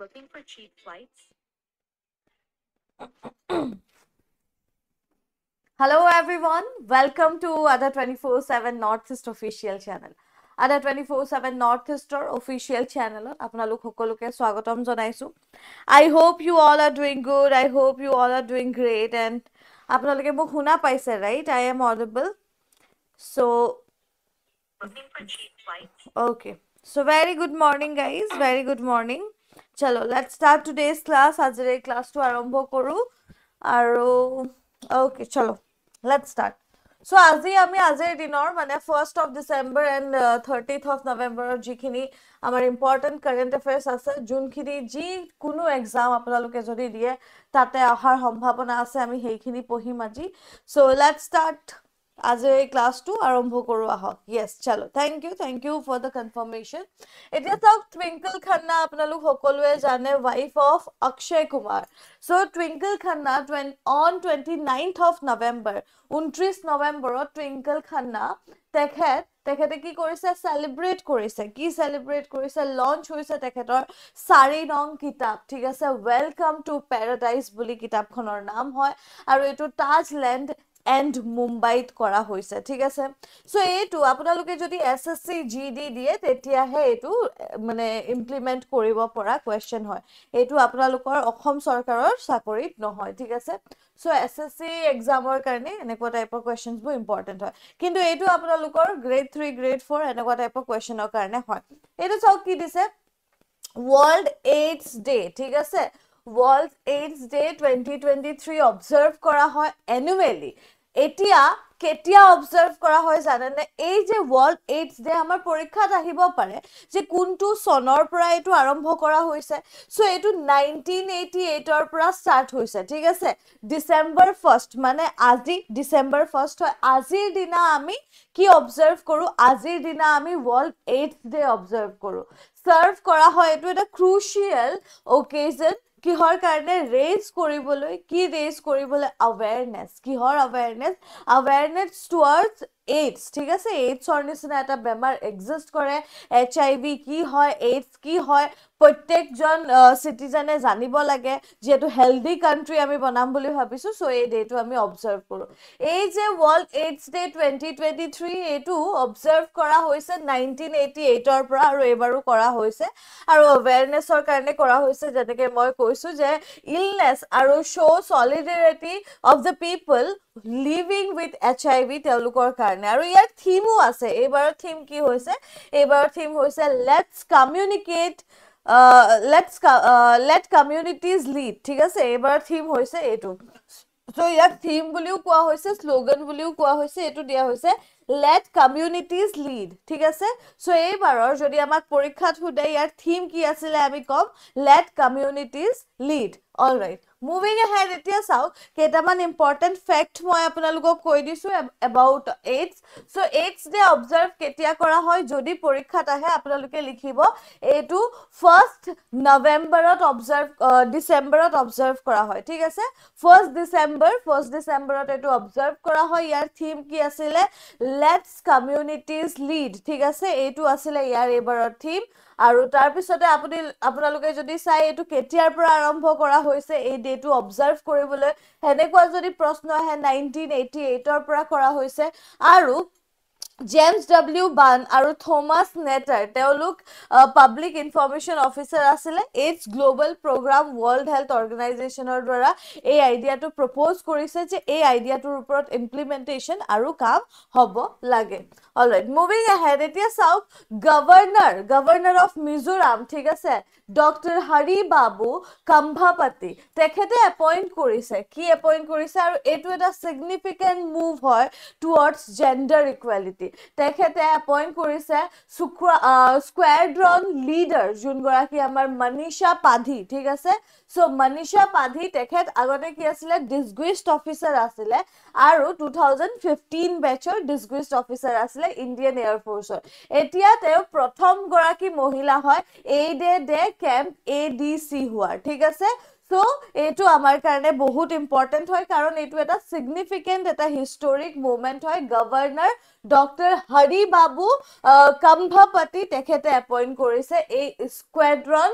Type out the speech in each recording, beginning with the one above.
Looking for cheap flights? Hello everyone, welcome to other 24-7 Northeast official channel. আদাৰ twenty four seven north ইষ্টৰ official চেনেলত আপোনালোক সকলোকে স্বাগতম জনাইছোঁ I hope you all are doing good I hope you all are doing great and আপোনালোকে মোক শুনা পাইছে right I am audible so' okay so' very good morning guys very good morning চলো let's start today's class আজিৰে ক্লাছটো আৰম্ভ কৰোঁ আৰু অ'কে চলো লেটছ ষ্টাৰ্ট চ' আজি আমি আজিৰ দিনৰ মানে first of December and thirtieth of নৱেম্বৰৰ যিখিনি আমাৰ ইম্পৰ্টেণ্ট কাৰেণ্ট এফেয়াৰ্ছ আছে যোনখিনি যি কোনো এক্সাম আপোনালোকে যদি দিয়ে তাতে অহাৰ সম্ভাৱনা আছে আমি সেইখিনি পঢ়িম আজি চ' লেটছ ষ্টাৰ্ট আজিৰ এই ক্লাছটো আৰম্ভ কৰো আহক য়েছ চালো thank you thank you for the confirmation এতিয়া চাওক টুইংকল খান্না আপোনালোক সকলোৱে জানে wife of Akshay Kumar so' Twinkle Khanna টুৱেন on twenty ninth of November ঊনত্ৰিছ নৱেম্বৰত টুইংকল খান্না তেখেত তেখেতে কি কৰিছে চেলিব্ৰেট কৰিছে কি চেলিব্ৰেট কৰিছে লঞ্চ হৈছে তেখেতৰ চাৰি নং কিতাপ ঠিক আছে ৱেলকাম টু পেৰাডাইজ বুলি কিতাপখনৰ নাম হয় আৰু এইটো তাজ লেণ্ড এণ্ড মুম্বাইত কৰা হৈছে ঠিক আছে চ' এইটো আপোনালোকে যদি S S C G D দিয়ে তেতিয়াহে এইটো মানে ইমপ্লিমেণ্ট কৰিব পৰা কুৱেশ্যন হয় এইটো আপোনালোকৰ অসম চৰকাৰৰ চাকৰিত নহয় ঠিক আছে চ' এছ এছ চি এক্সামৰ কাৰণে এনেকুৱা টাইপৰ কুৱেশ্যনবোৰ ইম্পৰ্টেণ্ট হয় কিন্তু এইটো আপোনালোকৰ গ্ৰেড থ্ৰী গ্ৰেড ফ'ৰ এনেকুৱা টাইপৰ কুৱেশ্যনৰ কাৰণে হয় এইটো চাওক কি দিছে ৱৰ্ল্ড এইডছ ডে' ঠিক আছে world AIDS day' twenty twenty three observe কৰা হয় এনুৱেলি এতিয়া কেতিয়া অবজাৰ্ভ কৰা হয় জানেনে এই যে ৱৰ্ল্ড এইডছ ডে আমাৰ পৰীক্ষাত আহিব পাৰে যে কোনটো চনৰ পৰা এইটো আৰম্ভ কৰা হৈছে চ' এইটো নাইনটিন এইটি এইটৰ পৰা ষ্টাৰ্ট হৈছে ঠিক আছে ডিচেম্বৰ ফাৰ্ষ্ট মানে আজি ডিচেম্বৰ ফাৰ্ষ্ট হয় আজিৰ দিনা আমি কি অবজাৰ্ভ কৰোঁ আজিৰ দিনা আমি ৱৰ্ল্ড এইডছ ডে অবজাৰ্ভ কৰোঁ ছাৰ্ভ কৰা হয় এইটো এটা ক্ৰুচিয়েল অ'কেজন কিহৰ কাৰণে ৰেইজ কৰিবলৈ কি ৰেইজ কৰিবলৈ আৱেৰনেছ কিহৰ আৱেৰনেছ আৱেৰনেছ টুৱাৰ্ডছ এইডছ ঠিক আছে এইডছৰ নিচিনা এটা বেমাৰ এক্সিষ্ট কৰে এইচ আই ভি কি হয় এইডছ কি হয় প্ৰত্যেকজন চিটিজেনে জানিব লাগে যিহেতু হেল্ডি কাণ্ট্ৰি আমি বনাম বুলি ভাবিছোঁ চ' এই ডে'টো আমি অবজাৰ্ভ কৰোঁ এই যে world AIDS day' twenty twenty three এইটো অবজাৰ্ভ কৰা হৈছে নাইনটিন এইটি এইটৰ পৰা আৰু এইবাৰো কৰা হৈছে আৰু এৱেৰনেছৰ কাৰণে কৰা হৈছে যেনেকৈ মই কৈছোঁ যে ইলনেছ আৰু show' solidarity of the people living with H I V তেওঁলোকৰ কাৰণে আৰু ইয়াৰ থিমো আছে এইবাৰৰ থিম কি হৈছে এইবাৰৰ থিম হৈছে let's communicate let's let communities lead ঠিক আছে এইবাৰ থিম হৈছে এইটো চ' ইয়াক থিম বুলিও কোৱা হৈছে শ্লোগান বুলিও কোৱা হৈছে এইটো দিয়া হৈছে লেট কমিউনিটিজ লিড ঠিক আছে চ' এইবাৰৰ যদি আমাক পৰীক্ষাত সোধে ইয়াৰ থিম কি আছিলে আমি ক'ম let communities lead all right moving ahead এতিয়া চাওক কেইটামান ইম্পৰ্টেণ্ট ফেক্ট মই আপোনালোকক কৈ দিছোঁ about AIDS so' AIDS day observe কেতিয়া কৰা হয় যদি পৰীক্ষাত আহে আপোনালোকে লিখিব এইটো ফাৰ্ষ্ট নৱেম্বৰত অবজাৰ্ভ ডিচেম্বৰত অবজাৰ্ভ কৰা হয় ঠিক আছে ফাৰ্ষ্ট ডিচেম্বৰ ফাৰ্ষ্ট ডিচেম্বৰত এইটো অবজাৰ্ভ কৰা হয় ইয়াৰ থিম কি আছিলে লেটছ কমিউনিটিজ লিড ঠিক আছে এইটো আছিলে ইয়াৰ এইবাৰৰ থিম আৰু তাৰপিছতে আপুনি আপোনালোকে যদি চাই এইটো কেতিয়াৰ পৰা আৰম্ভ কৰা হৈছে এই ডেটো অবজাৰ্ভ কৰিবলৈ সেনেকুৱা যদি প্ৰশ্ন আহে নাইনটিন এইটি এইটৰ পৰা কৰা হৈছে আৰু জেমছ ডাব্লিউ বান আৰু থমাছ নেটাৰ তেওঁলোক পাব্লিক ইনফৰ্মেশ্যন অফিচাৰ আছিলে AIDS global programme world health অৰ্গেনাইজেশ্যনৰ দ্বাৰা এই আইডিয়াটো প্ৰপ'জ কৰিছে যে এই আইডিয়াটোৰ ওপৰত ইমপ্লিমেণ্টেশ্যন আৰু কাম হ'ব লাগে অল মুভিং এহেড এতিয়া চাওক গভৰ্ণৰ গভৰ্ণৰ অফ মিজোৰাম ঠিক আছে ডক্টৰ হৰি বাবু কাম্ভাপাতি তেখেতে এপইণ্ট কৰিছে কি এপইণ্ট কৰিছে আৰু এইটো এটা ছিগনিফিকেণ্ট মুভ হয় টুৱৰ্ডছ জেণ্ডাৰ ইকুৱেলিটি তেখেতে এপইণ্ট কৰিছে চুকুৰা লিডাৰ যোনগৰাকী আমাৰ মনীষা পাধি ঠিক আছে চ' মনীষা পাধি তেখেত আগতে কি আছিলে ডিছগুইষ্ট অফিচাৰ আছিলে আৰু টু থাউজেণ্ড ফিফটিন বেটছৰ ডিছগুইষ্ট অফিচাৰ আছিলে ইণ্ডিয়ান এয়াৰ এতিয়া তেওঁ প্ৰথমগৰাকী মহিলা হয় aide de de camp A D C where ঠিক আছে চ' এইটো আমাৰ কাৰণে বহুত ইম্পৰ্টেণ্ট হয় কাৰণ এইটো এটা ছিগনিফিকেণ্ট এটা হিষ্টৰিক মুমেণ্ট হয় গভৰ্ণৰ ডক্টৰ হৰি বাবু কম্ভপতি তেখেতে এপইণ্ট কৰিছে এই স্কুৱেড্ৰন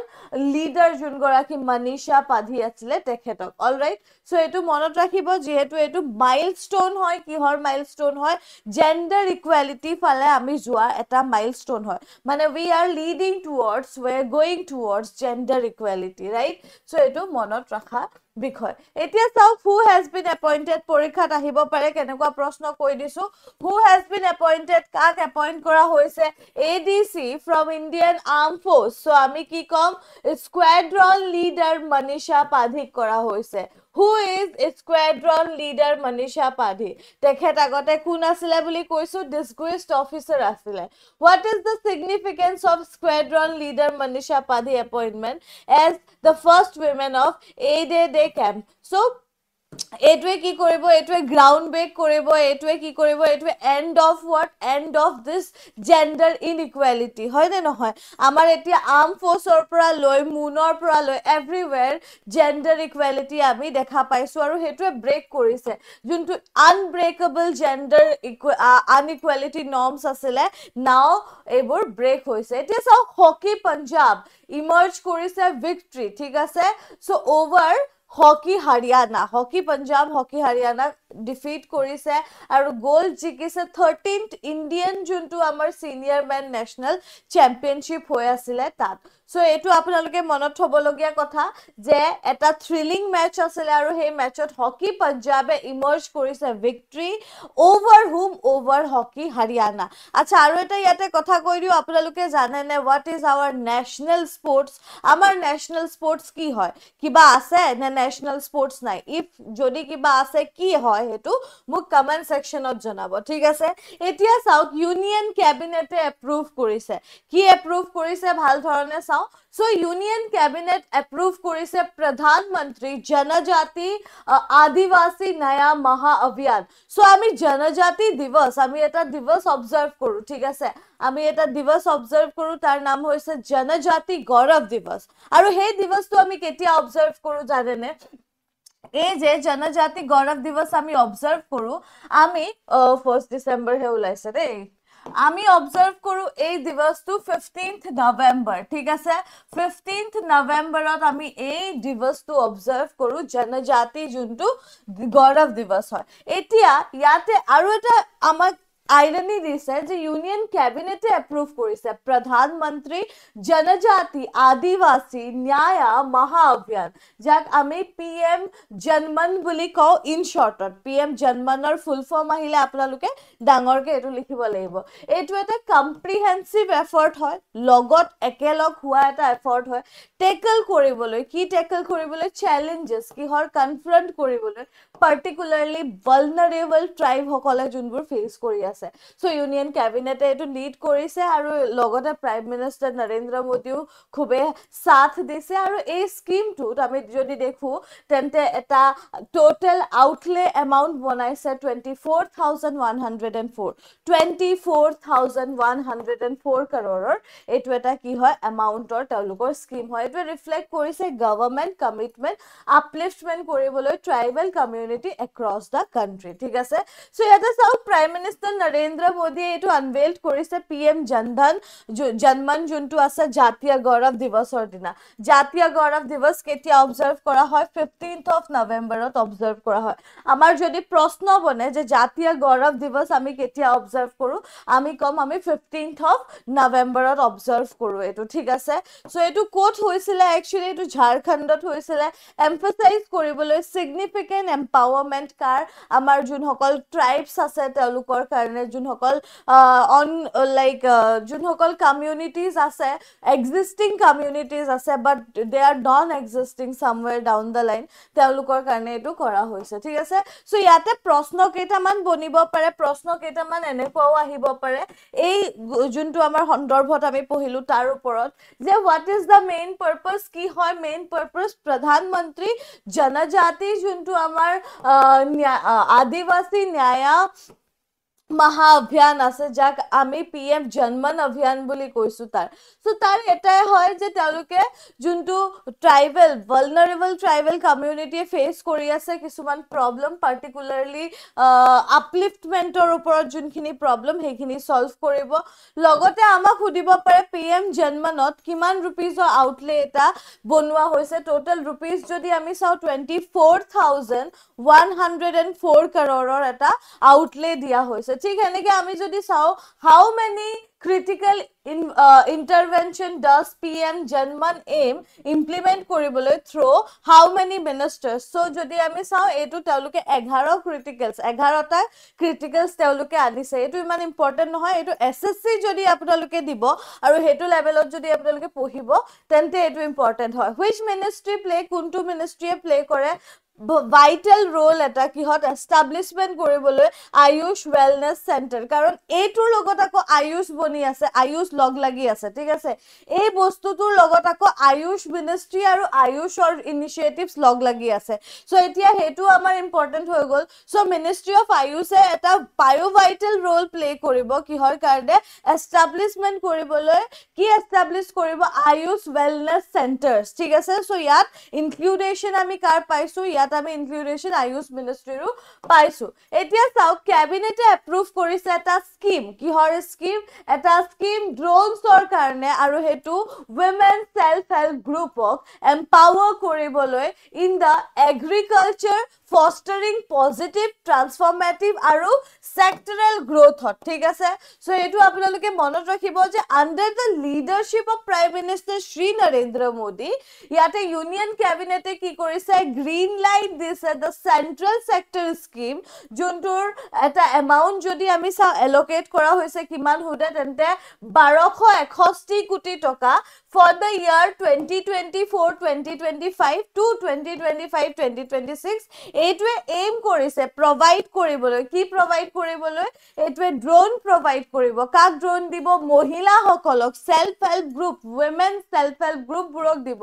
লিডাৰ যোনগৰাকী মনীষা পাধি আছিলে তেখেতক অল ৰাইট চ' এইটো মনত ৰাখিব যিহেতু এইটো মাইল ষ্টোন হয় কিহৰ মাইল ষ্টোন হয় জেণ্ডাৰ ইকুৱেলিটিৰ ফালে আমি যোৱা এটা মাইল ষ্টোন হয় মানে we are leading towards we are going towards gender equality right so' এইটো মনত ৰখা বিষয় এতিয়া চাওক হু হেজ বিন এপইণ্টেড পৰীক্ষাত আহিব পাৰে কেনেকুৱা প্ৰশ্ন কৈ দিছো হু হেজ বিন এপইণ্টেড কাক এপইণ্ট কৰা হৈছে A D C from Indian armed force so' আমি কি ক'ম স্কুৱাড্ৰন লিডাৰ মনীষা পাধিক কৰা হৈছে Who is squadron leader Manisha Padi? Koi so disgraced officer What is the significance of squadron leader Manisha Padi appointment as the first women of ADD camp? So এইটোৱে কি কৰিব এইটোৱে ground brake কৰিব এইটোৱে কি কৰিব এইটোৱে end of word end of this gender in inequality হয়নে নহয় আমাৰ এতিয়া আৰ্ম ফৰ্চৰ পৰা লৈ মুনৰ পৰা লৈ এভৰিৱেৰ জেণ্ডাৰ ইকুৱেলিটি আমি দেখা পাইছোঁ আৰু সেইটোৱে ব্ৰেক কৰিছে যোনটো unbreakable gender equ equality norms আছিলে নাও এইবোৰ ব্ৰেক হৈছে এতিয়া চাওক হকী পঞ্জাব ইমাৰ্জ কৰিছে ভিক্ট্ৰি ঠিক আছে so' over hockey Haryana hockey Punjab hockey হাৰিয়ানাক ডিফিট কৰিছে আৰু গ'ল্ড জিকিছে থাৰ্টিন ইণ্ডিয়ান যোনটো আমাৰ ছিনিয়ৰ মেন নেশ্যনেল চেম্পিয়নশ্বিপ হৈ আছিলে তাত চ' এইটো আপোনালোকে মনত থ'বলগীয়া কথা যে এটা থ্ৰিলিং মেটচ আছিলে আৰু সেই মেটচত হকী পঞ্জাবে ইমাৰ্জ কৰিছে victory over home over hockey Haryana আচ্ছা আৰু এটা ইয়াতে কথা কৈ দিওঁ আপোনালোকে জানেনে what is our national sports আমাৰ নেশ্যনেল স্পৰ্টছ কি হয় কিবা আছে নে নেশ্যনেল স্পৰ্টছ নাই ইফ যদি কিবা আছে কি হয় সেইটো মোক কমেণ্ট ছেকশ্যনত জনাব ঠিক আছে এতিয়া চাওক ইউনিয়ন কেবিনেটে এপ্ৰুভ কৰিছে কি এপ্ৰুভ কৰিছে ভাল ধৰণে চাওক চাওঁ চ' ইউনিয়ন কেবিনেট এপ্ৰুভ কৰিছে প্ৰধানমন্ত্ৰী জনজাতি আদিবাসী নয়া মহা অভিযান চ' আমি জনজাতি দিৱস আমি এটা দিৱস অবজাৰ্ভ কৰো ঠিক আছে আমি এটা দিৱস অবজাৰ্ভ কৰোঁ তাৰ নাম হৈছে জনজাতি গৌৰৱ দিৱস আৰু সেই দিৱসটো আমি কেতিয়া অবজাৰ্ভ কৰো জানেনে এই যে জনজাতি গৌৰৱ দিৱস আমি অবজাৰ্ভ কৰো আমি ফাৰ্ষ্ট হে ওলাইছে দেই আমি অবজাৰ্ভ কৰো এই দিৱসটো ফিফটিন্থ নৱেম্বৰ ঠিক আছে ফিফটিন্থ নৱেম্বৰত আমি এই দিৱসটো অবজাৰ্ভ কৰো জনজাতি যোনটো গৌৰৱ দিৱস হয় এতিয়া ইয়াতে আৰু এটা আমাক আইৰণি দিছে যে ইউনিয়ন কেবিনেটে এপ্ৰুভ কৰিছে প্ৰধানমন্ত্ৰী জনজাতি আদিবাসী ন্যায় মহা অভিয়ান যাক আমি পি এম জনমন বুলি কওঁ ইন শ্বৰ্টত পি এম জনমনৰ ফুল ফৰ্ম আহিলে আপোনালোকে ডাঙৰকৈ এইটো লিখিব লাগিব এইটো এটা কম্প্ৰিহেনচিভ এফৰ্ট হয় লগত একেলগ হোৱা এটা এফৰ্ট হয় টেকল কৰিবলৈ কি টেকল কৰিবলৈ চেলেঞ্জেছ কিহৰ কনফ্ৰণ্ট কৰিবলৈ পাৰ্টিকুলাৰলি ভালনাৰেবল ট্ৰাইবসকলে যোনবোৰ ফেচ কৰি আছে আছে চ' ইউনিয়ন কেবিনেটে এইটো লিড কৰিছে আৰু লগতে প্ৰাইম মিনিষ্টাৰ নৰেন্দ্ৰ মোদীও খুবেই চাথ দিছে আৰু এই স্কীমটোত আমি যদি দেখোঁ তেন্তে এটা ট'টেল আউটলে এমাউণ্ট বনাইছে twenty four thousand one hundred and four twenty four thousand one hundred and four কাৰৰৰ এইটো এটা কি হয় এমাউণ্টৰ তেওঁলোকৰ স্কীম হয় এইটোৱে ৰিফ্লেক্ট কৰিছে গভৰ্ণমেণ্ট কমিটমেণ্ট আপলিফ্টমেণ্ট কৰিবলৈ tribal community across the country ঠিক আছে চ' ইয়াতে চাওক প্ৰাইম মিনিষ্টাৰ নৰেন্দ্ৰ মোদীয়ে এইটো আনভেল্ড কৰিছে পি এম জনধন জনমন যোনটো আছে জাতীয় গৌৰৱ দিৱসৰ দিনা জাতীয় গৌৰৱ দিৱস কেতিয়া অবজাৰ্ভ কৰা হয় ফিফটিন্থ অফ নৱেম্বৰত অবজাৰ্ভ কৰা হয় আমাৰ যদি প্ৰশ্ন বনে যে জাতীয় গৌৰৱ দিৱস আমি কেতিয়া অবজাৰ্ভ কৰোঁ আমি ক'ম আমি ফিফটিন্থ অফ নৱেম্বৰত অবজাৰ্ভ কৰোঁ এইটো ঠিক আছে চ' এইটো ক'ত হৈছিলে একচুৱেলি এইটো ঝাৰখণ্ডত হৈছিলে এম্ফাচাইজ কৰিবলৈ ছিগনিফিকেণ্ট এম্পাৱাৰমেণ্ট কাৰ আমাৰ যোনসকল ট্ৰাইবছ আছে তেওঁলোকৰ কাৰণে কাৰণে যোনসকল অন লাইক যোনসকল কমিউনিটিজ আছে এক্সিষ্টিং কমিউনিটিজ আছে but they are non existing somewhere down the line তেওঁলোকৰ কাৰণে এইটো কৰা হৈছে ঠিক আছে চ' ইয়াতে প্ৰশ্ন কেইটামান বনিব পাৰে প্ৰশ্ন কেইটামান এনেকুৱাও আহিব পাৰে এই যোনটো আমাৰ সন্দৰ্ভত আমি পঢ়িলোঁ তাৰ ওপৰত যে what is the main purpose কি হয় মেইন পাৰ্পজ প্ৰধানমন্ত্ৰী জনজাতি যোনটো আমাৰ আদিবাসী ন্যায়া মহা অভিযান আছে যাক আমি পি এফ জনমন অভিযান বুলি কৈছো তাৰ চ' তাৰ এটাই হয় যে তেওঁলোকে যোনটো ট্ৰাইবেল ভলনাৰেবল ট্ৰাইবেল কমিউনিটিয়ে ফেচ কৰি আছে কিছুমান প্ৰব্লেম পাৰ্টিকুলাৰলি আপলিফ্টমেণ্টৰ ওপৰত যোনখিনি প্ৰব্লেম সেইখিনি চল্ভ কৰিব লগতে আমাক সুধিব পাৰে পি এম জনমনত কিমান ৰুপিজৰ আউটলে এটা বনোৱা হৈছে ট'টেল ৰুপিজ যদি আমি চাওঁ twenty four thousand one hundred and four কাৰৰৰ এটা আউটলে দিয়া হৈছে আছে ঠিক এনেকে আমি যদি চাওঁ how many critical intervention does P M Janman aim implement কৰিবলৈ through' how many ministers so' যদি আমি চাওঁ এইটো তেওঁলোকে এঘাৰ ক্ৰিটিকেলছ এঘাৰটা ক্ৰিটিকেলছ তেওঁলোকে আনিছে এইটো ইমান ইম্পৰ্টেণ্ট নহয় এইটো এছ এছ চি যদি আপোনালোকে দিব আৰু সেইটো লেভেলত যদি আপোনালোকে পঢ়িব তেন্তে এইটো ইম্পৰ্টেণ্ট হয় হুইচ মিনিষ্ট্ৰী প্লে কোনটো মিনিষ্ট্ৰীয়ে প্লে কৰে ভাইটেল ৰোল এটা কিহত এষ্টাব্লিছমেণ্ট কৰিবলৈ আয়ুষ ৱেলনেছ চেণ্টাৰ কাৰণ এইটোৰ লগত আকৌ আয়ুষ বনি আছে আয়ুষ লগ লাগি আছে ঠিক আছে এই বস্তুটোৰ লগত আকৌ আয়ুষ মিনিষ্ট্ৰী আৰু আয়ুষৰ ইনিচিয়েটিভছ লগ লাগি আছে চ' এতিয়া সেইটো আমাৰ ইম্পৰ্টেণ্ট হৈ গ'ল চ' মিনিষ্ট্ৰী অফ আয়ুষে এটা ভাইটেল ৰোল প্লে কৰিব কিহৰ কাৰণে এষ্টাব্লিছমেণ্ট কৰিবলৈ কি এষ্টাব্লিছ কৰিব আয়ুষ ৱেলনেছ চেণ্টাৰ্ছ ঠিক আছে চ' ইয়াত ইনক্লুডেশ্যন আমি কাৰ পাইছোঁ ইয়াত ইয়াত আমি ইনক্লুডেশ্যন আয়ুষ মিনিষ্ট্ৰীৰো পাইছোঁ এতিয়া চাওক কেবিনেটে এপ্ৰুভ কৰিছে এটা স্কিম কিহৰ স্কিম এটা স্কিম ড্ৰোনছৰ কাৰণে আৰু সেইটো উইমেন চেল্ফ হেল্প গ্ৰুপক এম্পাৱাৰ কৰিবলৈ in the agriculture fostering positive transformative আৰু ছেক্টৰেল গ্ৰ'থত ঠিক আছে চ' এইটো আপোনালোকে মনত ৰাখিব যে under the leadership of prime minister Shri Narendra Modi ইয়াতে ইউনিয়ন কেবিনেটে কি কৰিছে গ্ৰীণ লাইট দিছে দ্য চেণ্ট্ৰেল ছেক্টৰ স্কীম যোনটোৰ এটা এমাউণ্ট যদি আমি চাওঁ এলকেট কৰা হৈছে কিমান সোধে তেন্তে বাৰশ এষষ্ঠি কোটি টকা for the year 2024-2025 to 2025-2026 এইটোৱে এইম কৰিছে প্ৰভাইড কৰিবলৈ কি প্ৰভাইড কৰিবলৈ এইটোৱে ড্ৰোন প্ৰভাইড কৰিব কাক ড্ৰোন দিব মহিলাসকলক self help group women self help গ্ৰুপবোৰক দিব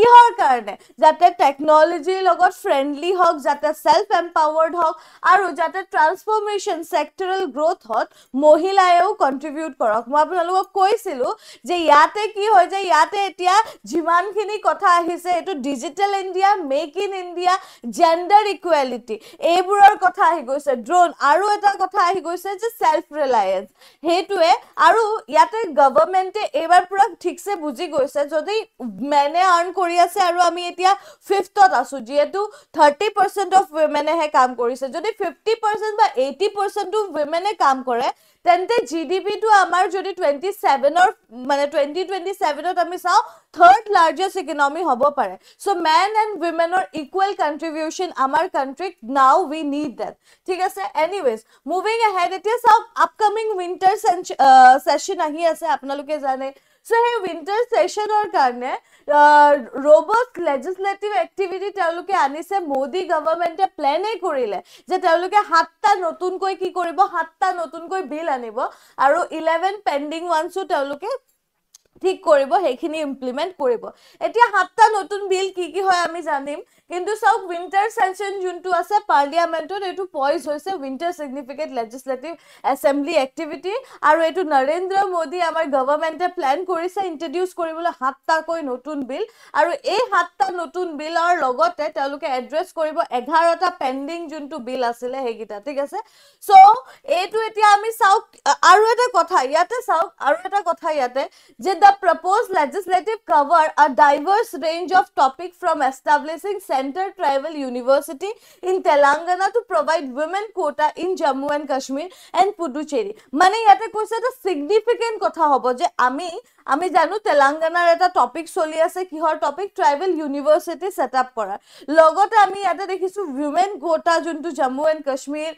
কিহৰ কাৰণে যাতে টেকন'লজিৰ লগত ফ্ৰেণ্ডলি হওক যাতে ছেল্ফ এম্পাৱাৰ্ড হওক আৰু যাতে ট্ৰান্সফৰ্মেশ্যন ছেক্টৰেল গ্ৰ'থত মহিলায়েও কণ্ট্ৰিবিউট কৰক মই আপোনালোকক কৈছিলোঁ যে ইয়াতে কি হৈ যায় ইয়াতে এতিয়া যিমানখিনি কথা আহিছে এইটো digital India make in India gender equality এইবোৰৰ কথা আহি গৈছে ড্ৰোন আৰু এটা কথা আহি গৈছে যে ছেল্ফ ৰিলায়েঞ্চ সেইটোৱে আৰু ইয়াতে গভৰ্ণমেণ্টে এইবাৰ পূৰা ঠিকছে বুজি গৈছে যদি মেনে আৰ্ণ কৰি আছে আৰু আমি এতিয়া ফিফ্থত আছোঁ যিহেতু থাৰ্টি পাৰ্চেণ্ট অফ উইমেনেহে কাম কৰিছে যদি ফিফটি পাৰ্চেণ্ট বা এইটি পাৰ্চেণ্টো উইমেনে কাম কৰে তেন্তে জি ডি পিটো আমাৰ যদি টুৱেণ্টি ছেভেনৰ মানে টুৱেণ্টি টুৱেণ্টি ছেভেনত আমি চাওঁ থাৰ্ড লাৰ্জেষ্ট ইকনমি হ'ব পাৰে চ' মেন এণ্ড উইমেনৰ ইকুৱেল কণ্ট্ৰিবিউশ্যন আমাৰ কাণ্ট্ৰিক নাও উই নিড ডেট ঠিক আছে এনিৱেজ মুভিং এহেড এতিয়া চাওক আপকামিং উইণ্টাৰ চেঞ্চ ছেশ্যন আহি আছে আপোনালোকে জানে সো সেই উইন্টাৰ ছেশ্যনৰ কাৰণে ৰবট লেজিছলেটিভ এক্টিভিটি তেওঁলোকে আনিছে মোদী গভৰ্মেণ্টে প্লেনেই কৰিলে যে তেওঁলোকে সাতটা নতুনকৈ কি কৰিব সাতটা নতুনকৈ বিল আনিব আৰু ইলেভেন পেণ্ডিং ওৱানছো তেওঁলোকে ঠিক কৰিব সেইখিনি ইমপ্লিমেণ্ট কৰিব এতিয়া সাতটা নতুন বিল কি কি হয় আমি জানিম কিন্তু চাওক উইণ্টাৰ চেঞ্চন যোনটো আছে পাৰ্লিয়ামেণ্টত এইটো পইজ হৈছে winter significant legislative assembly activity আৰু এইটো নৰেন্দ্ৰ মোদী আমাৰ গভৰ্ণমেণ্টে প্লেন কৰিছে ইণ্ট্ৰডিউচ কৰিবলৈ সাতটাকৈ নতুন বিল আৰু এই সাতটা নতুন বিলৰ লগতে তেওঁলোকে এড্ৰেছ কৰিব এঘাৰটা পেণ্ডিং যোনটো বিল আছিলে সেইকেইটা ঠিক আছে চ' এইটো এতিয়া আমি চাওক আৰু এটা কথা ইয়াতে চাওক আৰু এটা কথা ইয়াতে যে the the proposed legislative cover a diverse range of topic from establishing center tribal university in telangana to provide women quota in jammu and kashmir and puducherry mane yate koise to significant kotha hobo je ami আমি জানো তেলেংগানাৰ এটা topic চলি আছে কিহৰ topic tribal university up কৰাৰ লগতে আমি ইয়াতে দেখিছোঁ ৱিমেন গোটা যোনটো জম্মু এণ্ড কাশ্মীৰ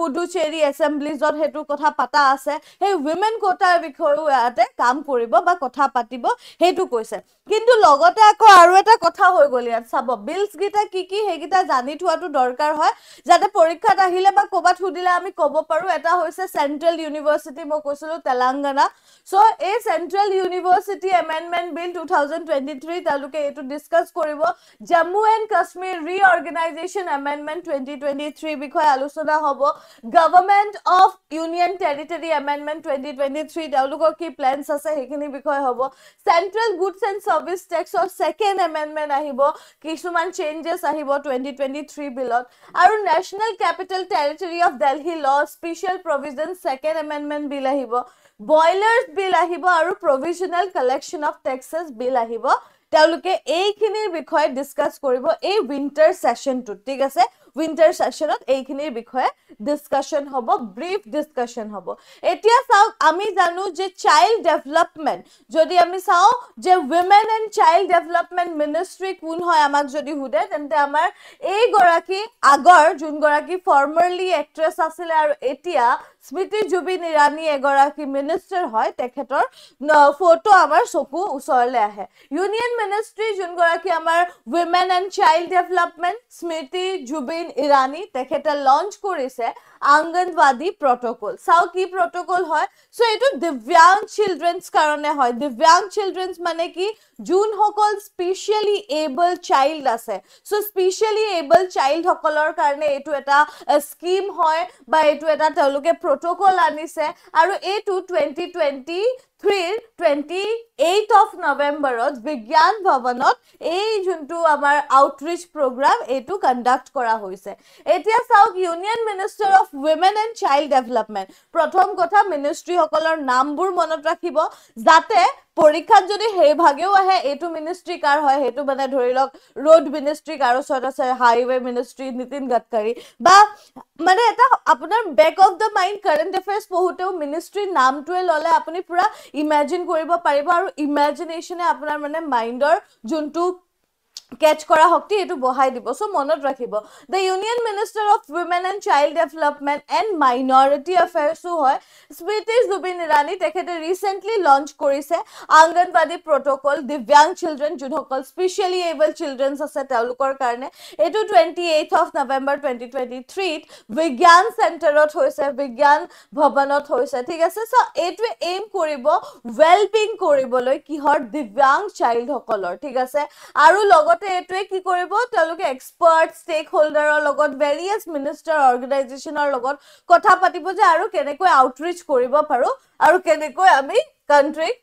পুডুচেৰী এছেম্ব্লিজত সেইটো কথা পতা আছে সেই ৱিমেন গোটাৰ বিষয়েও ইয়াতে কাম কৰিব বা কথা পাতিব সেইটো কৈছে কিন্তু লগতে আকৌ আৰু এটা কথা হৈ গ'ল ইয়াত চাব বিলছকেইটা কি কি সেইকেইটা জানি থোৱাটো দৰকাৰ হয় যাতে পৰীক্ষাত আহিলে বা ক'ৰবাত সুধিলে আমি ক'ব পাৰোঁ এটা হৈছে চেণ্ট্ৰেল ইউনিভাৰ্চিটি মই কৈছিলোঁ তেলেংগানা চ' এই central uni university amendment bill two thousand twenty three তেওঁলোকে এইটো ডিছকাছ কৰিব Jammu and Kashmir reorganisation amendment twenty twenty three বিষয়ে আলোচনা হ'ব government of union territory amendment twenty twenty three তেওঁলোকৰ কি প্লেনছ আছে সেইখিনি বিষয়ে হ'ব চেণ্ট্ৰেল গুডছ এণ্ড ছাৰ্ভিচ টেক্সৰ ছেকেণ্ড এমেণ্ডমেণ্ট আহিব কিছুমান চেঞ্জেছ আহিব টুৱেণ্টি টুৱেণ্টি থ্ৰী বিলত আৰু national capital territory of Delhi law special provision second amendment বিল আহিব বইলাৰ বিল আহিব আৰু provisional collection of taxes bill আহিব তেওঁলোকে এইখিনিৰ বিষয়ে ডিছকাছ কৰিব এই উইণ্টাৰ ছেশ্যনটোত ঠিক আছে উইন্টাৰ ছেশ্যনত এইখিনিৰ বিষয়ে ডিছকাশ্যন হ'ব ব্ৰিফ ডিছকাশ্যন হ'ব এতিয়া চাওক আমি জানো যে চাইল্ড ডেভেলপমেণ্ট যদি আমি চাওঁ যে women and child development ministry কোন হয় আমাক যদি সোধে তেন্তে আমাৰ এইগৰাকী আগৰ যোনগৰাকী ফৰ্মাৰলি এক্ট্ৰেছ আছিলে আৰু এতিয়া স্মৃতিজুবিন ইৰাণী এগৰাকী মিনিষ্টাৰ হয় তেখেতৰ ফটো আমাৰ চকু ওচৰলৈ আহে ইউনিয়ন মিনিষ্ট্ৰী যোনগৰাকী আমাৰ women and child development Smriti Zubin নবীন ইৰাণী তেখেতে লঞ্চ কৰিছে আংগনবাদী প্ৰটকল চাওক কি প্ৰটকল হয় চ' এইটো দিব্যাংগ চিলড্ৰেনছ কাৰণে হয় দিব্যাংগ চিলড্ৰেনছ মানে কি যোনসকল স্পেচিয়েলি এবল চাইল্ড আছে চ' স্পেচিয়েলি এবল চাইল্ডসকলৰ কাৰণে এইটো এটা স্কিম হয় বা এইটো এটা তেওঁলোকে প্ৰটকল আনিছে আৰু এইটো টুৱেণ্টি টুৱেণ্টি থ্ৰীৰ টুৱেণ্টি এইট অফ নৱেম্বৰত বিজ্ঞান ভৱনত এই যোনটো আমাৰ আউটৰিচ প্ৰগ্ৰাম এইটো কণ্ডাক্ট কৰা হৈছে এতিয়া চাওক union minister of of women and child development প্ৰথম কথা মিনিষ্ট্ৰীসকলৰ নামবোৰ মনত ৰাখিব যাতে পৰীক্ষাত যদি সেইভাগেও আহে এইটো মিনিষ্ট্ৰী কাৰ হয় সেইটো মানে ধৰি লওক ৰোড মিনিষ্ট্ৰী কাৰ ওচৰত আছে হাইৱে মিনিষ্ট্ৰী নীতিন গাডকাৰী বা মানে এটা আপোনাৰ back of the mind current affairs পঢ়োতেও মিনিষ্ট্ৰীৰ নামটোৱে ল'লে আপুনি পূৰা ইমেজিন কৰিব পাৰিব আৰু ইমেজিনেশ্যনে আপোনাৰ মানে মাইণ্ডৰ যোনটো কেচ কৰা শক্তি এইটো বঢ়াই দিব চ' মনত ৰাখিব the union minister of women and child development and minority এফেয়াৰ্ছো হয় স্মৃতি জুবিন ইৰাণী তেখেতে ৰিচেণ্টলি লঞ্চ কৰিছে আংগনবাদী প্ৰট'কল দিব্যাং চিলড্ৰেন যোনসকল স্পেচিয়েলি এবল চিলড্ৰেনছ আছে তেওঁলোকৰ কাৰণে এইটো twenty eight of November twenty twenty থ্ৰীত বিজ্ঞান চেণ্টাৰত হৈছে বিজ্ঞান ভৱনত হৈছে ঠিক আছে চ' এইটোৱে এইম কৰিব ৱেলবিং কৰিবলৈ কিহৰ দিব্যাং চাইল্ডসকলৰ ঠিক আছে আৰু লগত লগতে এইটোৱে কি কৰিব তেওঁলোকে এক্সপাৰ্ট ষ্টেক হোল্ডাৰৰ লগত ভেৰিয়াছ মিনিষ্টাৰ অৰ্গেনাইজেশ্যনৰ লগত কথা পাতিব যে আৰু কেনেকৈ আউটৰিচ কৰিব পাৰোঁ আৰু কেনেকৈ আমি কাণ্ট্ৰিক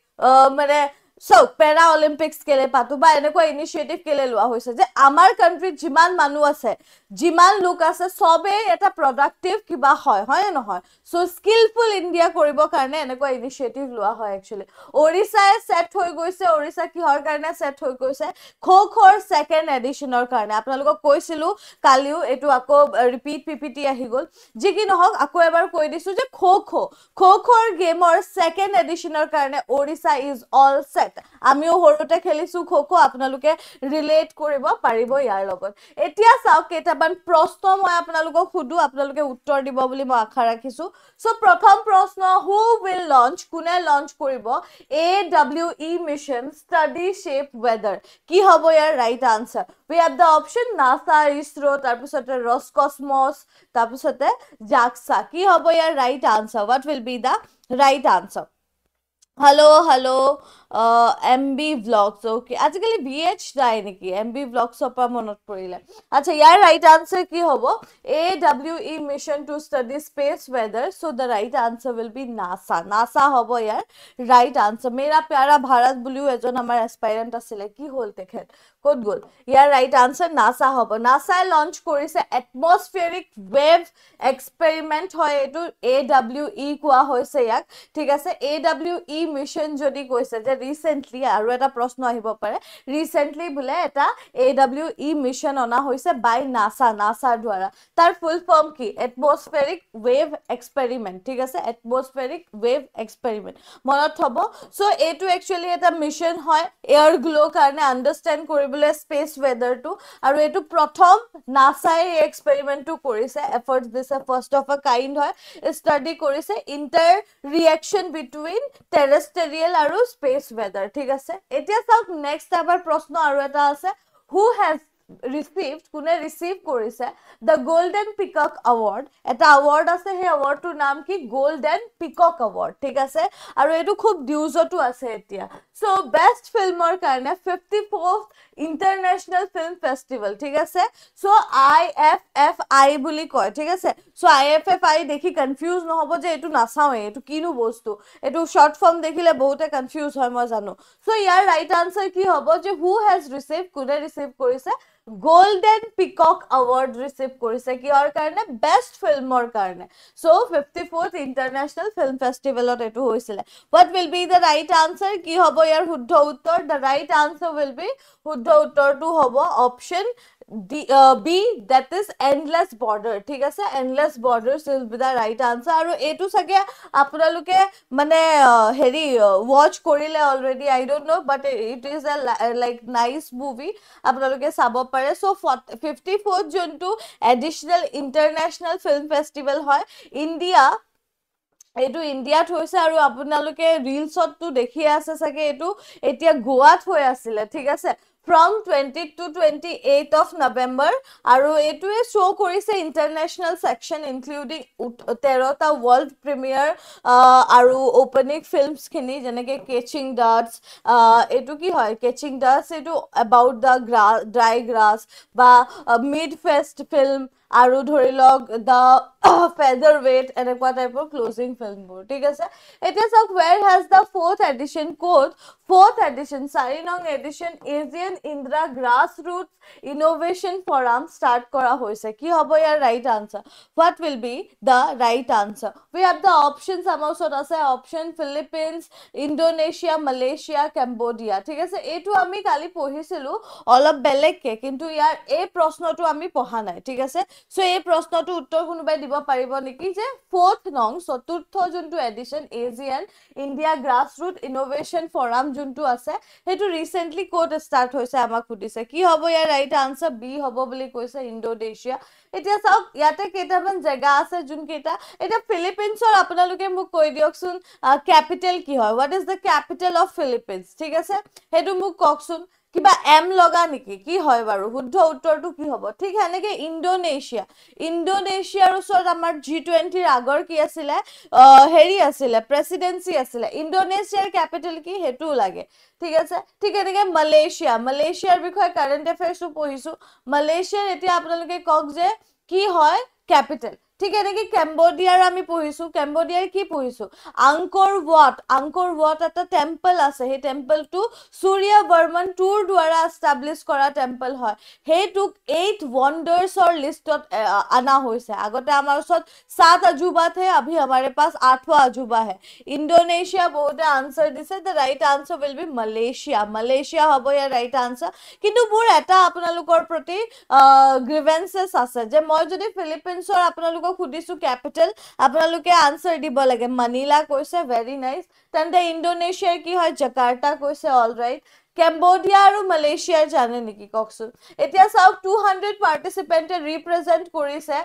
মানে চাওক পেৰা অলিম্পিকছ কেলে পাতো বা এনেকুৱা ইনিচিয়েটিভ কেলে লোৱা হৈছে যে আমাৰ কাণ্ট্ৰিত যিমান মানুহ আছে যিমান লোক আছে চবেই এটা প্ৰডাক্টিভ কিবা হয় হয়নে নহয় চ' স্কিলফুল ইণ্ডিয়া কৰিবৰ কাৰণে এনেকুৱা ইনিচিয়েটিভ লোৱা হয় একচুৱেলি ওড়িশাই ছেট হৈ গৈছে ওড়িশা কিহৰ কাৰণে ছেট হৈ গৈছে খো খোৰ ছেকেণ্ড এডিশ্যনৰ কাৰণে আপোনালোকক কৈছিলোঁ কালিও এইটো আকৌ ৰিপিট পিপিটি আহি গ'ল যি কি নহওক আকৌ এবাৰ কৈ দিছোঁ যে খো খো খো খোৰ গেমৰ ছেকেণ্ড এডিশ্যনৰ কাৰণে Odisha is all set fact আমিও সৰুতে খেলিছো খো খো আপোনালোকে ৰিলেট কৰিব পাৰিব ইয়াৰ লগত এতিয়া চাওক কেইটামান প্ৰশ্ন মই আপোনালোকক সুধো আপোনালোকে উত্তৰ দিব বুলি মই আশা ৰাখিছো চ' প্ৰথম প্ৰশ্ন হু উইল লঞ্চ কোনে লঞ্চ কৰিব A W E mission study space weather কি হ'ব ইয়াৰ right answer we have the option NASA ISRO' তাৰপিছতে ৰছকচমছ তাৰপিছতে জাকচা কি হ'ব ইয়াৰ right answer what will be the right answer hello' hello' M B blogs okay আজিকালি ভি এইচ যায় নেকি এম বি ব্লগছৰ পৰা মনত পৰিলে আচ্ছা ইয়াৰ ৰাইট আনচাৰ কি হ'ব A W E mission to study space weather so' the right answer will be NASA NASA হ'ব ইয়াৰ ৰাইট আনচাৰ মেৰা প্যাৰা ভাৰত বুলিও এজন আমাৰ এছপাইৰেণ্ট আছিলে কি হ'ল তেখেত ক'ত গ'ল ইয়াৰ ৰাইট আনচাৰ নাচা হ'ব নাছাই লঞ্চ কৰিছে এটমছফিয়াৰিক ৱেভ এক্সপেৰিমেণ্ট হয় এইটো এ ডাব্লিউ ই কোৱা হৈছে ইয়াক ঠিক আছে এ ডাব্লিউ ই মিছন যদি কৈছে যে ৰিচেণ্টলি আৰু এটা প্ৰশ্ন আহিব পাৰে ৰিচেণ্টলি বোলে এটা এ ডাব্লিউ ই মিছন অনা হৈছে বাই নাচা নাচাৰ দ্বাৰা তাৰ ফুল ফৰ্ম কি এটমছফেৰিক ৱেভ এক্সপেৰিমেণ্ট ঠিক আছে এটমছফেৰিক ৱেভ এক্সপেৰিমেণ্ট মনত থ'ব চ' এইটো একচুৱেলি এটা মিছন হয় এয়াৰ গ্ল' কাৰণে আণ্ডাৰষ্টেণ্ড কৰিবলৈ স্পেচ ৱেডাৰটো আৰু এইটো প্ৰথম নাছাই এই এক্সপেৰিমেণ্টটো কৰিছে এফৰ্টছ দিছে ফাৰ্ষ্ট অফ আ কাইণ্ড হয় ষ্টাডি কৰিছে ইণ্টাৰ ৰিয়েকশ্যন বিটুইন টেৰেষ্টেৰিয়েল আৰু স্পেচ weather ঠিক আছে এতিয়া চাওক নেক্সট এবাৰ প্ৰশ্ন আৰু এটা আছে হু হেজ ৰিচিভড কোনে ৰিচিভ কৰিছে দ্য গল্ডেন পিকক এৱাৰ্ড এটা এৱাৰ্ড আছে সেই এৱাৰ্ডটোৰ নাম কি গল্ডেন পিকক এৱাৰ্ড ঠিক আছে আৰু এইটো খুব ডিউজতো আছে এতিয়া চ' বেষ্ট ফিল্মৰ কাৰণে fifty fourth international film festival ঠিক আছে চ' আই এফ এফ আই বুলি কয় ঠিক আছে চ' আই এফ এফ আই দেখি কনফিউজ নহ'ব যে এইটো নাচাওঁৱেই এইটো কিনো বস্তু এইটো শ্বৰ্ট ফৰ্ম দেখিলে বহুতে কনফিউজ হয় মই জানো চ' ইয়াৰ ৰাইট আনচাৰ কি হ'ব যে হু হেজ ৰিচিভ কোনে গোল্ডেন পিকক এৱাৰ্ড ৰিচিভ কৰিছে কিহৰ কাৰণে বেষ্ট ফিল্মৰ কাৰণে so' fifty fourth international film ফেষ্টিভেলত এইটো হৈছিলে but will be the right answer কি হ'ব ইয়াৰ শুদ্ধ উত্তৰ the right answer will be শুদ্ধ উত্তৰটো হ'ব option D be that is endless border ঠিক আছে endless border will be the right answer আৰু এইটো চাগে আপোনালোকে মানে uh, হেৰি ৱাচ uh, কৰিলে already I don't know' but it is a like nice movie আপোনালোকে চাব পাৰে চ' ফিফটি ফ'ৰ্থ যোনটো এডিশ্যনেল ইণ্টাৰনেশ্যনেল ফিল্ম ফেষ্টিভেল হয় ইণ্ডিয়া এইটো ইণ্ডিয়াত হৈছে আৰু আপোনালোকে ৰিলচতটো দেখিয়ে আছে চাগে এইটো এতিয়া গোৱাত হৈ আছিলে ঠিক আছে from twenty to twenty eight of November আৰু এইটোৱে শ্ব' কৰিছে ইণ্টাৰনেশ্যনেল ছেকশ্যন ইনক্লুডিং তেৰটা ৱৰ্ল্ড প্ৰিমিয়াৰ আৰু অ'পেনিং ফিল্মছখিনি যেনেকৈ কেচিং ডাৰ্টছ এইটো কি হয় কেচিং ডাৰ্টছ এইটো এবাউট দ্য গ্ৰা ড্ৰাই গ্ৰাছ বা মিড ফেষ্ট ফিল্ম আৰু ধৰি লওক দা ফেডাৰ ৱেট এনেকুৱা টাইপৰ ক্লজিং ফিল্মবোৰ ঠিক আছে এতিয়া চাওক where has the fourth edition ক'ত ফ'ৰ্থ এডিশ্যন চাৰি নং edition ASEAN India grassroot innovation forum start কৰা হৈছে কি হ'ব ইয়াৰ right answer what will be the right answer we have the options আমাৰ ওচৰত আছে option Philippines Indonesia Malaysia Cambodia ঠিক আছে এইটো আমি কালি পঢ়িছিলোঁ অলপ বেলেগকৈ কিন্তু ইয়াৰ এই প্ৰশ্নটো আমি পঢ়া নাই ঠিক আছে চ' এই প্ৰশ্নটো উত্তৰ কোনোবাই দিব পাৰিব নেকি যে ফৰ্থ নং চতুৰ্থ যোনটো edition ASEAN India grassroot innovation forum যোনটো আছে সেইটো ৰিচেণ্টলি ক'ত ষ্টাৰ্ট হৈছে আমাক সুধিছে কি হ'ব ইয়াৰ ৰাইট আনচাৰ বি হ'ব বুলি কৈছে ইণ্ডোনেছিয়া এতিয়া চাওক ইয়াতে কেইটামান জেগা আছে যোনকেইটা এতিয়া ফিলিপিনছৰ আপোনালোকে মোক কৈ দিয়কচোন কেপিটেল কি হয় what is the capital of Philippines ঠিক আছে সেইটো মোক কওকচোন কিবা এম লগা নেকি কি হয় বাৰু শুদ্ধ উত্তৰটো কি হ'ব ঠিক সেনেকে ইণ্ডোনেছিয়া ইণ্ডোনেছিয়াৰ ওচৰত আমাৰ জি টুৱেণ্টিৰ আগৰ কি আছিলে হেৰি আছিলে প্ৰেচিডেঞ্চি আছিলে ইণ্ডোনেছিয়াৰ কেপিটেল কি সেইটোও লাগে ঠিক আছে ঠিক সেনেকে মালয়েছিয়া মালয়েছিয়াৰ বিষয়ে কাৰেণ্ট এফেয়াৰ্চো পঢ়িছো মালয়েছিয়াৰ এতিয়া আপোনালোকে কওক যে কি হয় কেপিটেল ঠিক এনেকে কেম্বোডিয়াৰ আমি পঢ়িছো কেম্বোডিয়াৰ কি পঢ়িছো আংকৰ ৱাট আংকৰ ৱাট এটা টেম্পল আছে সেই টেম্পলটো সূৰ্য বৰ্মন টুৰ দ্বাৰা এষ্টাব্লিছ কৰা টেম্পল হয় সেইটোক এইট ৱণ্ডাৰ্ছৰ লিষ্টত অনা হৈছে আগতে আমাৰ ওচৰত সাত আজুবাত হে আভি আমাৰ পাছ আঠৱা আজুবা হে ইণ্ডোনেছিয়া বহুতে আনচাৰ দিছে the right answer will be Malaysia Malaysia হ'ব ইয়াৰ ৰাইট আনচাৰ কিন্তু মোৰ এটা আপোনালোকৰ প্ৰতি গ্ৰিভেঞ্চেছ আছে যে মই যদি ফিলিপিনছৰ আপোনালোকৰ কউ দিছো ক্যাপিটাল আপনা লুকে আনসার দিব লাগে মানিলা কইছে ভেরি নাইস তন্দে ইন্দোনেশিয়া কি হয় জাকার্তা কইছে অলরাইট কেম্বোডিয়া আৰু মালেছিয়াৰ জানে নেকি কওকচোন এতিয়া চাওক টু হাণ্ড্ৰেড পাৰ্টিচিপেণ্টে ৰিপ্ৰেজেণ্ট কৰিছে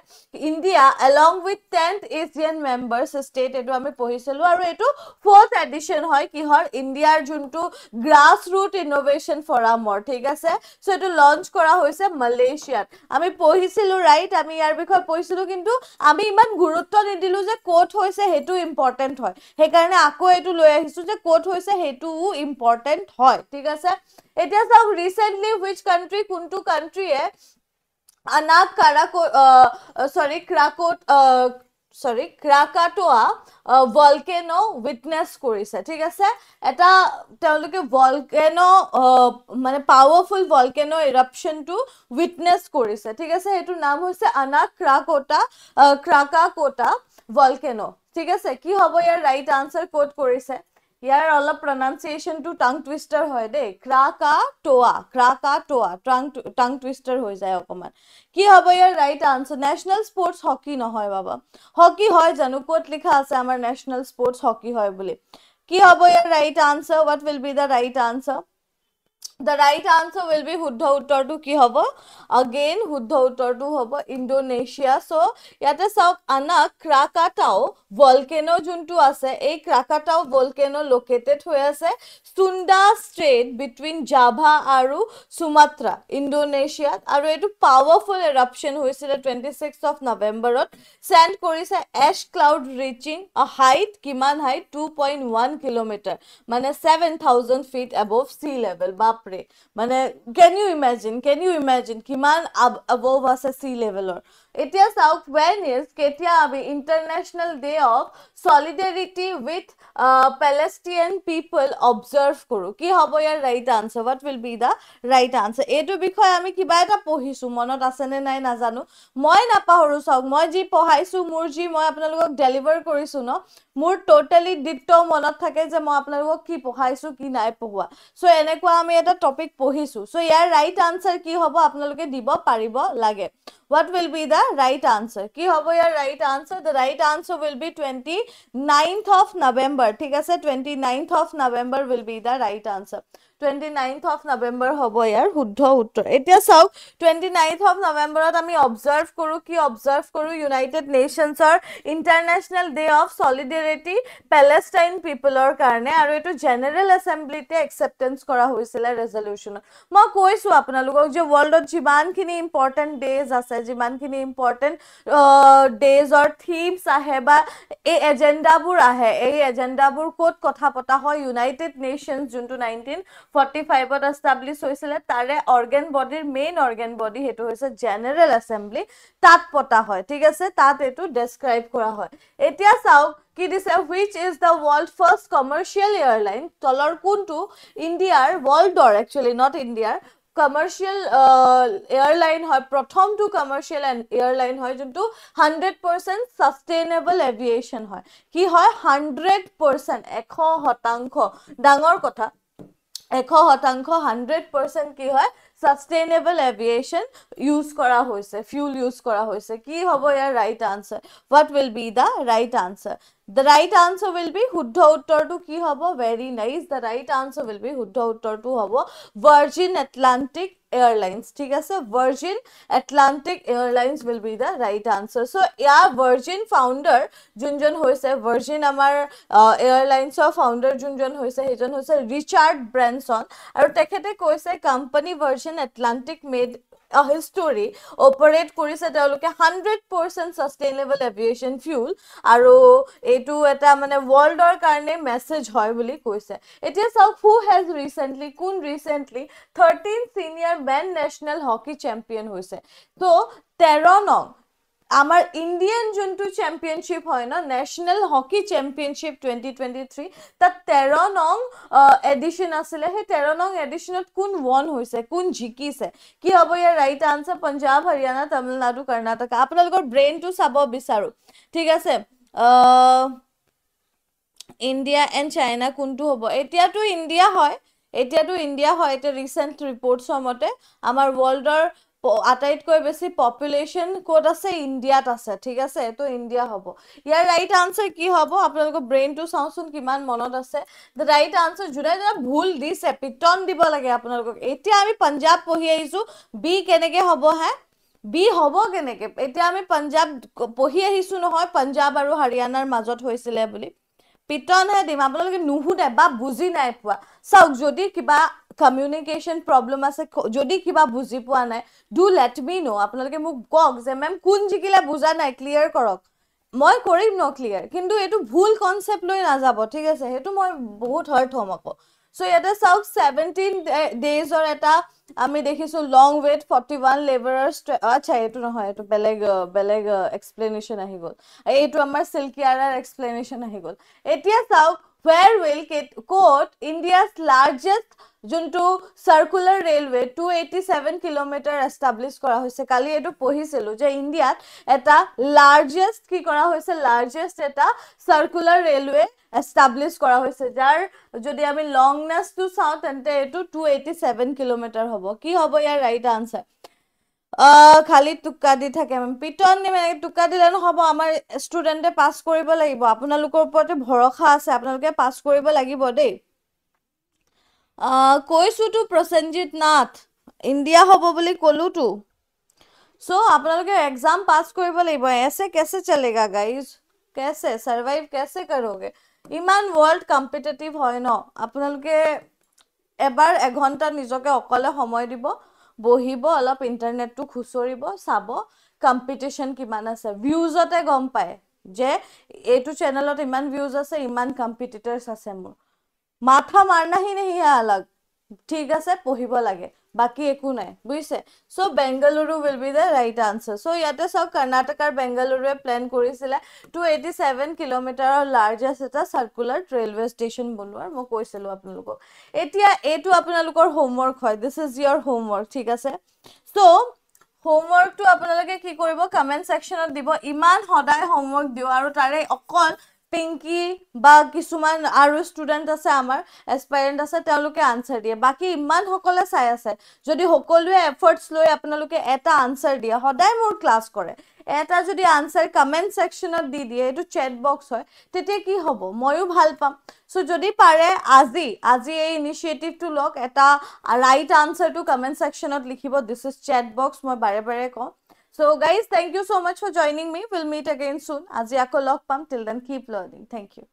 India along with tenth Asian members state এইটো আমি পঢ়িছিলোঁ আৰু এইটো ফৰ্থ এডিশ্যন হয় কিহৰ ইণ্ডিয়াৰ যোনটো গ্ৰাছ ৰুট ইন'ভেশ্যন ফৰামৰ ঠিক আছে চ' এইটো লঞ্চ কৰা হৈছে মালেছিয়াত আমি পঢ়িছিলোঁ ৰাইট আমি ইয়াৰ বিষয়ে পঢ়িছিলোঁ কিন্তু আমি ইমান গুৰুত্ব নিদিলোঁ যে ক'ত হৈছে সেইটো ইম্পৰ্টেণ্ট হয় সেইকাৰণে আকৌ এইটো লৈ আহিছোঁ যে ক'ত হৈছে সেইটোও ইম্পৰ্টেণ্ট হয় ঠিক আছে আছে এতিয়া চাওক ৰিচেণ্টলি উইচ কাণ্ট্ৰি কোনটো কাণ্ট্ৰিয়ে আনা কাৰাক চৰি ক্ৰাকট চৰি ক্ৰাকাটোৱা ভলকেন উইটনেছ কৰিছে ঠিক আছে এটা তেওঁলোকে ভলকেন মানে পাৱাৰফুল ভলকেন ইৰাপশ্যনটো উইটনেছ কৰিছে ঠিক আছে সেইটোৰ নাম হৈছে আনাক ক্ৰাকটা ক্ৰাকাকটা ভলকেন ঠিক আছে কি হ'ব ইয়াৰ ৰাইট আনচাৰ ক'ত কৰিছে ইয়াৰ অলপ প্ৰনাউন্সিয়েশ্যনটো টাং টুইষ্টাৰ হয় দেই ক্ৰাকা টোৱা ক্ৰাকা টোৱা টাং টাং টুইষ্টাৰ হৈ যায় অকণমান কি হ'ব ইয়াৰ right answer national sports hockey নহয় বাবা হকী হয় জানো ক'ত লিখা আছে আমাৰ নেশ্যনেল স্পৰ্টছ হকী হয় বুলি কি হ'ব ইয়াৰ right answer what will be the right answer the right answer will be শুদ্ধ উত্তৰটো কি হ'ব আগেইন শুদ্ধ উত্তৰটো হ'ব ইণ্ডোনেছিয়া চ' ইয়াতে চাওক আনা ক্ৰাকাটাও ভলকেনো যোনটো আছে এই ক্ৰাকাটাও ভলকেনো লোকেটেড হৈ আছে চুণ্ডা ষ্ট্ৰেট বিটুইন জাভা আৰু চুমাত্ৰা ইণ্ডোনেছিয়াত আৰু এইটো পাৱাৰফুল এৰাপশ্যন হৈছিলে টুৱেণ্টি ছিক্স অফ নৱেম্বৰত চেণ্ড কৰিছে ash cloud reaching a height কিমান height two point one kilometre মানে seven thousand feet above sea level বাপৰে মানে can you imagine can you imagine কিমান আবভ আছে চি লেভেলৰ এতিয়া চাওক ৱেন ইজ কেতিয়া আমি international day of solidarity with Palestinian people observe কৰোঁ কি হ'ব ইয়াৰ right answer what will be the right answer এইটো বিষয়ে আমি কিবা এটা পঢ়িছোঁ মনত আছেনে নাই নাজানো মই নাপাহৰোঁ চাওক মই যি পঢ়াইছোঁ মোৰ যি মই আপোনালোকক ডেলিভাৰ কৰিছোঁ ন মোৰ ট'টেলি দিত্তও মনত থাকে যে মই আপোনালোকক কি পঢ়াইছোঁ কি নাই পঢ়োৱা চ' এনেকুৱা আমি এটা টপিক পঢ়িছোঁ চ' ইয়াৰ ৰাইট আনচাৰ কি হ'ব আপোনালোকে দিব পাৰিব লাগে What will be the right answer? কি হবো ইয়ার right answer? The right answer will be 29th of November. ঠিক আছে 29th of November will be the right answer. Twenty ninth of November হ'ব ইয়াৰ শুদ্ধ উত্তৰ এতিয়া চাওক টুৱেণ্টি নাইনথ অফ নৱেম্বৰত আমি অবজাৰ্ভ কৰোঁ কি অবজাৰ্ভ কৰোঁ ইউনাইটেড নেশ্যনছৰ international day of solidarity Palestine পিপলৰ কাৰণে আৰু এইটো জেনেৰেল এছেম্বলিতে একচেপ্টেঞ্চ কৰা হৈছিলে ৰেজলিউশ্যনত মই কৈছোঁ আপোনালোকক যে ৱৰ্ল্ডত যিমানখিনি ইম্পৰ্টেণ্ট ডেজ আছে যিমানখিনি ইম্পৰ্টেণ্ট ডেজৰ থিমছ আহে বা এই এজেণ্ডাবোৰ আহে এই এজেণ্ডাবোৰ ক'ত কথা পতা হয় ইউনাইটেড নেশ্যনছ যোনটো নাইনটিন ফৰ্টি ফাইভত এষ্টাব্লিছ হৈছিলে তাৰে অৰ্গেন বডিৰ মেইন অৰ্গেন বডি সেইটো হৈছে জেনেৰেল এছেম্বলি তাত পতা হয় ঠিক আছে তাত এইটো ডেছক্ৰাইব কৰা হয় এতিয়া চাওক কি দিছে which is the world first commercial airline তলৰ কোনটো ইণ্ডিয়াৰ ৱৰ্ল্ডৰ একচুৱেলি নট ইণ্ডিয়াৰ কমাৰ্চিয়েল এয়াৰলাইন হয় প্ৰথমটো কমাৰ্চিয়েল এয়াৰলাইন হয় যোনটো হাণ্ড্ৰেড পাৰ্চেণ্ট ছাষ্টেইনেবল এভিয়েশ্যন হয় কি হয় হাণ্ড্ৰেড পাৰ্চেণ্ট এশ শতাংশ ডাঙৰ কথা এশ শতাংশ হাণ্ড্ৰেড পাৰ্চেণ্ট কি হয় ছাষ্টেইনেবল এভিয়েশ্যন ইউজ কৰা হৈছে ফিউল ইউজ কৰা হৈছে কি হ'ব ইয়াৰ right answer what will be the right answer the right answer will be শুদ্ধ উত্তৰটো কি হ'ব very nice the right answer will be শুদ্ধ উত্তৰটো হ'ব ভাৰ্জিন এটলাণ্টিক এয়াৰলাইন্স ঠিক আছে Virgin Atlantic airlines will be the right answer so' ইয়াৰ ভাৰ্জিন ফাউণ্ডাৰ যোনজন হৈছে ভাৰ্জিন আমাৰ এয়াৰলাইন্সৰ ফাউণ্ডাৰ যোনজন হৈছে সেইজন হৈছে ৰিচাৰ্ড ব্ৰেনছন আৰু তেখেতে কৈছে company Virgin Atlantic made history operate কৰিছে তেওঁলোকে hundred percent sustainable aviation fuel আৰু এইটো এটা মানে ৱৰ্ল্ডৰ কাৰণে মেছেজ হয় বুলি কৈছে এতিয়া চাওক হু হেজ ৰিচেণ্টলি কোন recently thirteen senior men national hockey champion হৈছে ত' তেৰ নং আমাৰ ইণ্ডিয়ান যোনটো চেম্পিয়নশ্বিপ হয় ন national hockey championship twenty twenty three তাত তেৰ নং এডিশ্যন আছিলে সেই তেৰ নং এডিশ্যনত কোন ৱন হৈছে কোন জিকিছে কি হ'ব ইয়াৰ ৰাইট আনচাৰ পঞ্জাৱ হাৰিয়ানা তামিলনাডু কৰ্ণাটকা আপোনালোকৰ ব্ৰেইনটো চাব বিচাৰোঁ ঠিক আছে ইণ্ডিয়া এণ্ড চাইনা কোনটো হ'ব এতিয়াতো ইণ্ডিয়া হয় এতিয়াতো ইণ্ডিয়া হয় এতিয়া ৰিচেণ্ট ৰিপৰ্টছৰ মতে আমাৰ ৱৰ্ল্ডৰ আটাইতকৈ বেছি পপুলেশ্যন ক'ত আছে ইণ্ডিয়াত আছে ঠিক আছে এইটো ইণ্ডিয়া হ'ব ইয়াৰ ৰাইট আনচাৰ কি হ'ব আপোনালোকৰ ব্ৰেইনটো চাওঁচোন কিমান মনত আছে দ্য ৰাইট আনচাৰ যোনে যোনে ভুল দিছে পিটন দিব লাগে আপোনালোকক এতিয়া আমি পাঞ্জাৱ পঢ়ি আহিছোঁ বি কেনেকৈ হ'ব হে বি হ'ব কেনেকৈ এতিয়া আমি পঞ্জাৱ পঢ়ি আহিছোঁ নহয় পঞ্জাব আৰু হাৰিয়ানাৰ মাজত হৈছিলে বুলি পিটনহে দিম আপোনালোকে নুসুধে বা বুজি নাই পোৱা চাওক যদি কিবা কমিউনিকেশ্যন প্ৰব্লেম আছে যদি কিবা বুজি পোৱা নাই ডু লেট মি ন' আপোনালোকে মোক কওক যে মেম কোন জিকিলে বুজা নাই ক্লিয়াৰ কৰক মই কৰিম ন ক্লিয়াৰ কিন্তু এইটো ভুল কনচেপ্ট লৈ নাযাব ঠিক আছে সেইটো মই বহুত হাৰ্ট হ'ম আকৌ চ' ইয়াতে চাওক ছেভেণ্টিন ডেইজৰ এটা আমি দেখিছোঁ long wait forty one labour আচ্ছা এইটো নহয় এইটো বেলেগ বেলেগ এক্সপ্লেনেশ্যন আহি গ'ল এইটো আমাৰ চিল্কিয়াৰাৰ এক্সপ্লেনেশ্যন আহি গ'ল এতিয়া চাওক where will it quote India's largest যোনটো circular railway two eighty seven kilometre establish কৰা হৈছে কালি এইটো পঢ়িছিলোঁ যে ইণ্ডিয়াত এটা লাৰ্জেষ্ট কি কৰা হৈছে লাৰ্জেষ্ট এটা চাৰ্কুলাৰ ৰেলৱে এষ্টাব্লিছ কৰা হৈছে যাৰ যদি আমি লংনেছটো চাওঁ তেন্তে এইটো টু এইটি ছেভেন কিলোমিটাৰ হ'ব কি হ'ব ইয়াৰ ৰাইট আনচাৰ খালি টুকা দি থাকে মেম পিটন দিম এনেকে টুকা দিলে নহব আমাৰ ষ্টুডেণ্টে পাছ কৰিব লাগিব আপোনালোকৰ ওপৰতে ভৰসা আছে আপোনালোকে পাছ কৰিব লাগিব দেই কৈছোতো প্ৰসেনজিৎ নাথ ইণ্ডিয়া হ'ব বুলি ক'লোতো চ' আপোনালোকে এক্সাম পাছ কৰিব লাগিব এছে কেছে চলেগা গাইজ কেছে ছাৰ্ভাইভ কেছে কৰোগে ইমান ৱৰ্ল্ড কম্পিটেটিভ হয় ন আপোনালোকে এবাৰ এঘণ্টা নিজকে অকলে সময় দিব বহিব অলপ ইণ্টাৰনেটটো খুচৰিব চাব কম্পিটিশ্যন কিমান আছে ভিউজতে গম পায় যে এইটো চেনেলত ইমান ভিউজ আছে ইমান কম্পিটিটৰ্ছ আছে মোৰ মাথা মাৰ নেহি অলগ ঠিক আছে পঢ়িব লাগে বাকী একো নাই বুজিছে so' Bengaluru will be the right answer so' ইয়াতে চাওক কৰ্ণাটকাৰ বেংগালুৰুৱে প্লেন কৰিছিলে টু এইটি ছেভেন কিলোমিটাৰৰ লাৰ্জেষ্ট এটা চাৰ্কুলাৰ ৰেলৱে ষ্টেচন বনোৱাৰ মই কৈছিলোঁ আপোনালোকক এতিয়া এইটো আপোনালোকৰ হোমৱৰ্ক হয় দিছ ইজ ইয়ৰ হোমৱৰ্ক ঠিক আছে চ' হোমৱৰ্কটো আপোনালোকে কি কৰিব কমেণ্ট ছেকশ্যনত দিব ইমান সদায় হোমৱৰ্ক দিওঁ আৰু তাৰে অকল পিংকি বা কিছুমান আৰু ষ্টুডেণ্ট আছে আমাৰ এক্সপাইৰেণ্ট আছে তেওঁলোকে আনচাৰ দিয়ে বাকী ইমানসকলে চাই আছে যদি সকলোৱে এফৰ্টছ লৈ আপোনালোকে এটা আনচাৰ দিয়ে সদায় মোৰ ক্লাছ কৰে এটা যদি আনচাৰ কমেণ্ট ছেকশ্যনত দি দিয়ে এইটো চেট বক্স হয় তেতিয়া কি হ'ব ময়ো ভাল পাম চ' যদি পাৰে আজি আজি এই ইনিচিয়েটিভটো লওক এটা ৰাইট আনচাৰটো কমেণ্ট ছেকশ্যনত লিখিব দিছ ইজ চেট বক্স মই বাৰে বাৰে কওঁ So guys, thank you so much for joining me. We'll meet again soon. As lock Pump. Till then, keep learning. Thank you.